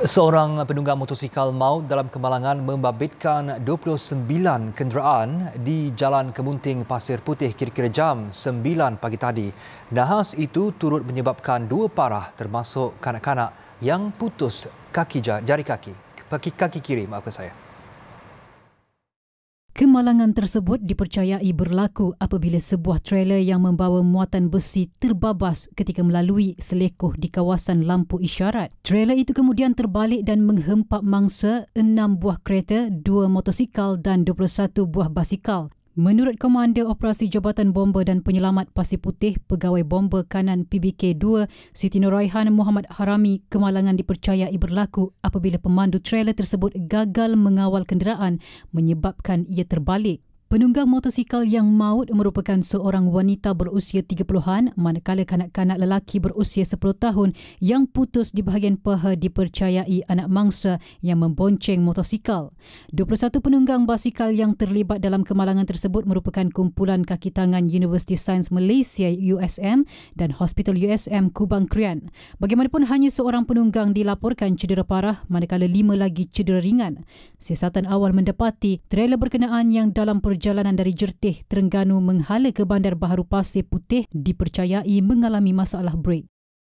Seorang penunggang motosikal maut dalam kemalangan membabitkan 29 kenderaan di Jalan Kemunting Pasir Putih kira-kira jam 9 pagi tadi. Nahas itu turut menyebabkan dua parah termasuk kanak-kanak yang putus kaki jari kaki kaki kaki kiri maafkan saya. Kemalangan tersebut dipercayai berlaku apabila sebuah trailer yang membawa muatan besi terbabas ketika melalui selekoh di kawasan lampu isyarat. Trailer itu kemudian terbalik dan menghempap mangsa enam buah kereta, dua motosikal dan 21 buah basikal. Menurut Komander Operasi Jabatan Bomba dan Penyelamat Pasir Putih, Pegawai Bomba Kanan PBK-2, Siti Nuraihan Muhammad Harami, kemalangan dipercayai berlaku apabila pemandu trailer tersebut gagal mengawal kenderaan menyebabkan ia terbalik Penunggang motosikal yang maut merupakan seorang wanita berusia 30-an manakala kanak-kanak lelaki berusia 10 tahun yang putus di bahagian paha dipercayai anak mangsa yang membonceng motosikal. 21 penunggang basikal yang terlibat dalam kemalangan tersebut merupakan kumpulan kaki tangan University Sains Malaysia USM dan Hospital USM Kubang Krian. Bagaimanapun hanya seorang penunggang dilaporkan cedera parah manakala lima lagi cedera ringan. Siasatan awal mendapati trailer berkenaan yang dalam perjalanan perjalanan dari Jertih, Terengganu menghala ke Bandar Baharu Pasir Putih dipercayai mengalami masalah brake.